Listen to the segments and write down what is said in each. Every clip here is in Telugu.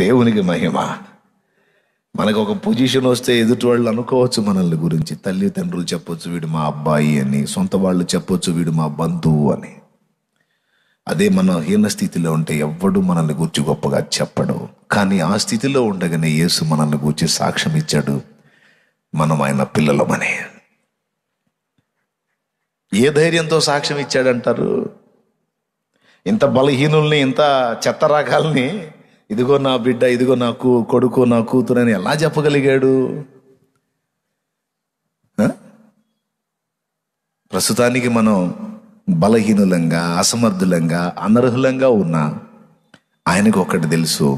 దేవునికి మహిమ మనకు ఒక పొజిషన్ వస్తే ఎదుటి వాళ్ళు అనుకోవచ్చు మనల్ని గురించి తల్లిదండ్రులు చెప్పొచ్చు వీడు మా అబ్బాయి అని సొంత వాళ్ళు చెప్పొచ్చు వీడు మా బంధువు అని అదే మనం హీన స్థితిలో ఉంటే ఎవ్వడు మనల్ని గూర్చి గొప్పగా చెప్పడు కానీ ఆ స్థితిలో ఉండగానే యేసు మనల్ని గూర్చి సాక్ష్యం ఇచ్చాడు మనం ఆయన పిల్లలమని ఏ ధైర్యంతో సాక్ష్యం ఇచ్చాడంటారు ఇంత బలహీనుల్ని ఇంత చెత్త రకాలని ఇదిగో నా బిడ్డ ఇదిగో నాకు కొడుకు నా కూతురు అని ఎలా చెప్పగలిగాడు ప్రస్తుతానికి మనం బలహీనులంగా అసమర్థులంగా అనర్హులంగా ఉన్నా ఆయనకు ఒక్కటి తెలుసు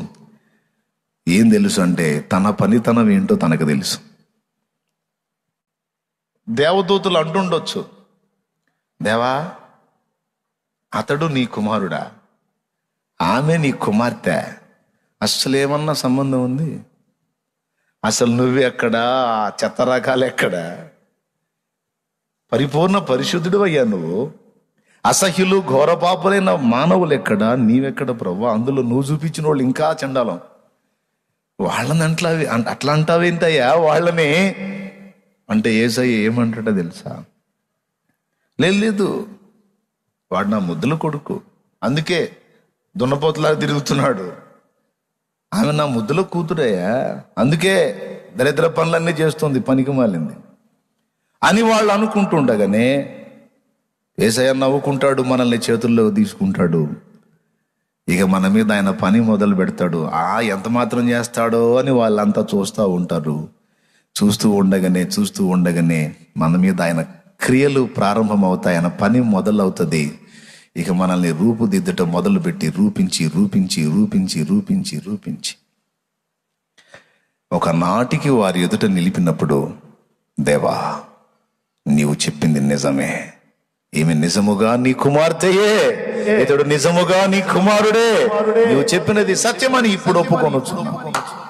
ఏం తెలుసు అంటే తన పనితనం ఏంటో తనకు తెలుసు దేవదూతులు అంటుండొచ్చు దేవా అతడు నీ కుమారుడా ఆమె నీ కుమార్తె అసలు ఏమన్నా సంబంధం ఉంది అసలు నువ్వు ఎక్కడా చెత్త రకాలు ఎక్కడా పరిపూర్ణ పరిశుద్ధుడు అయ్యా నువ్వు అసహ్యులు ఘోరపాపులైన మానవులు ఎక్కడా నీవెక్కడ ప్రభు అందులో నువ్వు చూపించిన వాళ్ళు ఇంకా చండాలం వాళ్ళని అట్లా అంటావు ఏంటయ్యా వాళ్ళని అంటే ఏసయ్య ఏమంటాడో తెలుసా లేదు లేదు వాడు నా ముద్దుల కొడుకు అందుకే దున్నపోతలా తిరుగుతున్నాడు ఆమె నా ముద్దుల కూతురయ్యా అందుకే దరిద్ర పనులన్నీ చేస్తుంది పనికి మాలింది అని వాళ్ళు అనుకుంటుండగానే వేసయ్య నవ్వుకుంటాడు మనల్ని చేతుల్లో తీసుకుంటాడు ఇక మన మీద ఆయన పని మొదలు పెడతాడు ఆ ఎంత మాత్రం చేస్తాడో అని వాళ్ళంతా చూస్తూ ఉంటారు చూస్తూ ఉండగానే చూస్తూ ఉండగానే మన మీద ఆయన క్రియలు ప్రారంభమవుతాయి ఆయన పని మొదలవుతుంది ఇక మనల్ని రూపుదిద్దటం మొదలుపెట్టి రూపించి రూపించి రూపించి రూపించి రూపించి ఒకనాటికి వారి ఎదుట నిలిపినప్పుడు దేవా నీవు చెప్పింది నిజమే ఈమె నిజముగా నీ కుమార్తెయే ఇతడు నిజముగా నీ కుమారుడే నువ్వు చెప్పినది సత్యమని ఇప్పుడు ఒప్పుకొనొచ్చు